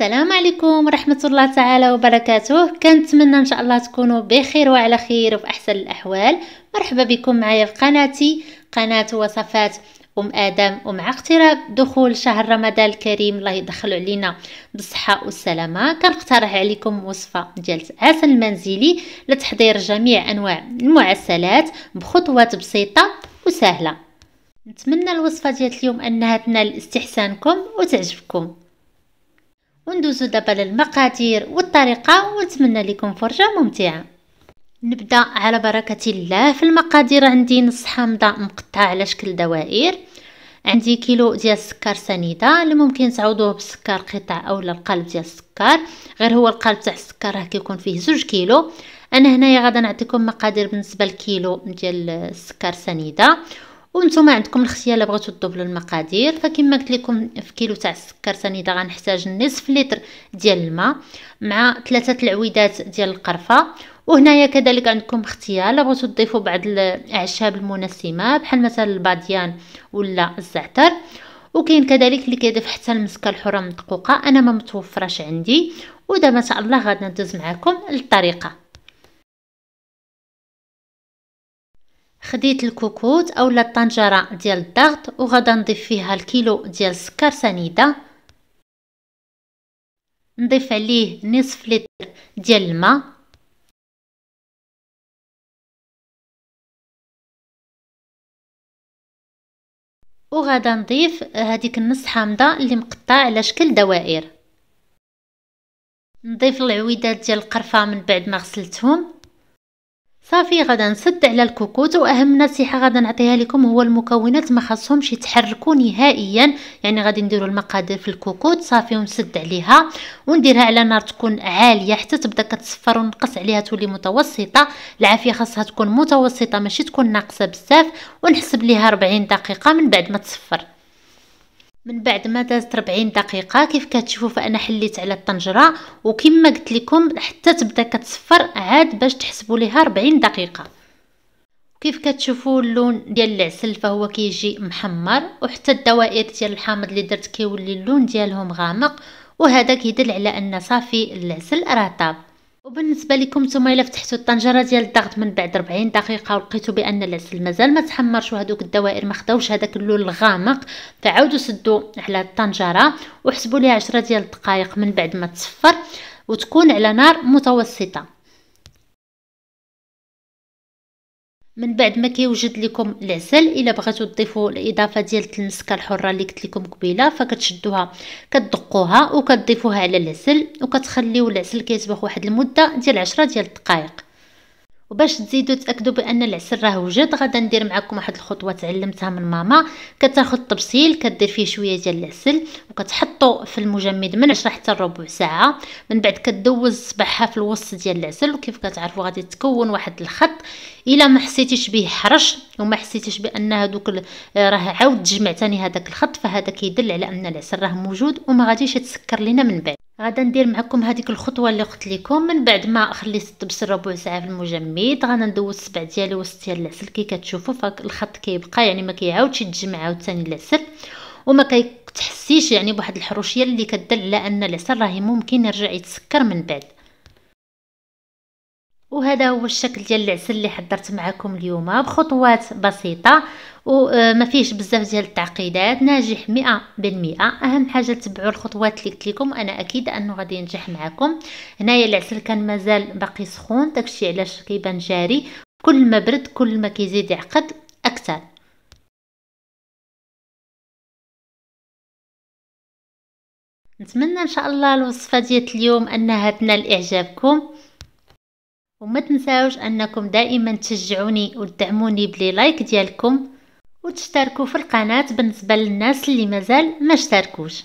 السلام عليكم ورحمة الله تعالى وبركاته كنتمنى ان شاء الله تكونوا بخير وعلى خير وفي احسن الاحوال مرحبا بكم معايا في قناتي قناة وصفات ام ادم ومع اقتراب دخول شهر رمضان الكريم الله يدخل علينا بالصحه والسلامه كنقترح عليكم وصفه ديال عسل منزلي لتحضير جميع انواع المعسلات بخطوات بسيطه وسهله نتمنى الوصفه ديال اليوم انها تنال استحسانكم وتعجبكم وندوزو دابا للمقادير والطريقه ونتمنى لكم فرجه ممتعه نبدا على بركه الله في المقادير عندي نص حامضه مقطعه على شكل دوائر عندي كيلو ديال السكر سنيده اللي ممكن تعوضوه بالسكر قطع اولا القلب ديال السكر غير هو القلب تاع السكر راه كيكون فيه زوج كيلو انا هنايا غادا نعطيكم مقادير بالنسبه لكيلو ديال السكر سنيده وانتم عندكم الاختيار الا بغيتو تضبلوا المقادير فكما قلت لكم في كيلو تاع السكر سنيده غنحتاج نصف لتر ديال الماء مع ثلاثه العويدات ديال القرفه وهنايا كذلك عندكم اختيار الا بغيتو تضيفوا بعض الاعشاب المنسمه بحال مثلا الباديان ولا الزعتر وكاين كذلك اللي كيضيف حتى المسكه الحره مدقوقه انا ما متوفراش عندي ودابا ان شاء الله غادي ندوز معكم للطريقه خديت الكوكوت اولا الطنجره ديال الضغط وغادا نضيف فيها الكيلو ديال السكر سنيده نضيف عليه نصف لتر ديال الماء وغادا نضيف هذيك النص حامضه اللي مقطعه على شكل دوائر نضيف العويدات ديال القرفه من بعد ما غسلتهم صافي غدا نسد على الكوكوت واهم نصيحه غدا نعطيها لكم هو المكونات ما خاصهمش يتحركوا نهائيا يعني غادي نديروا المقادير في الكوكوت صافي ونسد عليها ونديرها على نار تكون عاليه حتى تبدا كتصفر ونقص عليها تولي متوسطه العافيه خاصها تكون متوسطه ماشي تكون ناقصه بزاف ونحسب ليها 40 دقيقه من بعد ما تصفر من بعد ما دازت 40 دقيقه كيف كتشوفوا فانا حليت على الطنجره وكما قلت لكم حتى تبدا كتصفر عاد باش تحسبوا ليها 40 دقيقه كيف كتشوفوا اللون ديال العسل فهو كيجي محمر وحتى الدوائر ديال الحامض اللي درت كيولي اللون ديالهم غامق وهذا كيدل على ان صافي العسل راه طاب وبالنسبه لكم نتوما الا فتحتوا الطنجره ديال الضغط من بعد 40 دقيقه ولقيتوا بان العسل مازال ما تحمرش وهذوك الدوائر ما خداوش هذاك اللون الغامق فعاودوا سدوا على الطنجره وحسبوا ليها 10 ديال الدقائق من بعد ما تصفر وتكون على نار متوسطه من بعد ما كيوجد لكم العسل الا بغيتو تضيفوا الاضافه ديال المسكه الحره اللي قلت لكم قبيله فكتشدوها كتدقوها وكتضيفوها على العسل وكتخليو العسل كيطبخ واحد المده ديال 10 ديال الدقائق وباش تزيدوا تاكدوا بان العسل راه وجد غدا ندير معكم واحد الخطوه تعلمتها من ماما كتاخذ طبسيل كدير فيه شويه ديال العسل وكتحطو في المجمد من 10 حتى ربع ساعه من بعد كدوز صباعها في الوسط ديال العسل وكيف كتعرفوا غادي تكون واحد الخط الا ما حسيتيش به حرش وما حسيتيش بان هذوك راه عاود تجمع ثاني هذاك الخط فهذا كيدل على ان العسل راه موجود وما غاديش يتسكر لينا من بعد غادا ندير معكم هذيك الخطوه اللي قلت لكم من بعد ما خليت الطبس ربع ساعه في المجمد غادا ندوز السبع ديالي وسط ديال العسل كي كتشوفوا فالخط كيبقى يعني ما كيعاودش يتجمع عاوتاني العسل وما كتحسيش يعني بواحد الحروشيه اللي كدل على ان العسل راه ممكن يرجع يتسكر من بعد وهذا هو الشكل ديال العسل اللي حضرت معكم اليوم بخطوات بسيطه وما آه، فيش بزاف ديال التعقيدات ناجح مئة بالمئة اهم حاجه تبعوا الخطوات اللي قلت لكم انا اكيد انه غادي ينجح معكم هنايا العسل كان مازال باقي سخون داكشي علاش كيبان جاري كل ما برد كل ما كيزيد يعقد اكثر نتمنى ان شاء الله الوصفه ديال اليوم انها تنال اعجابكم وما تنساوش انكم دائما تشجعوني وتدعموني بلي لايك ديالكم وتشتركوا في القناه بالنسبه للناس اللي مازال ما اشتركوش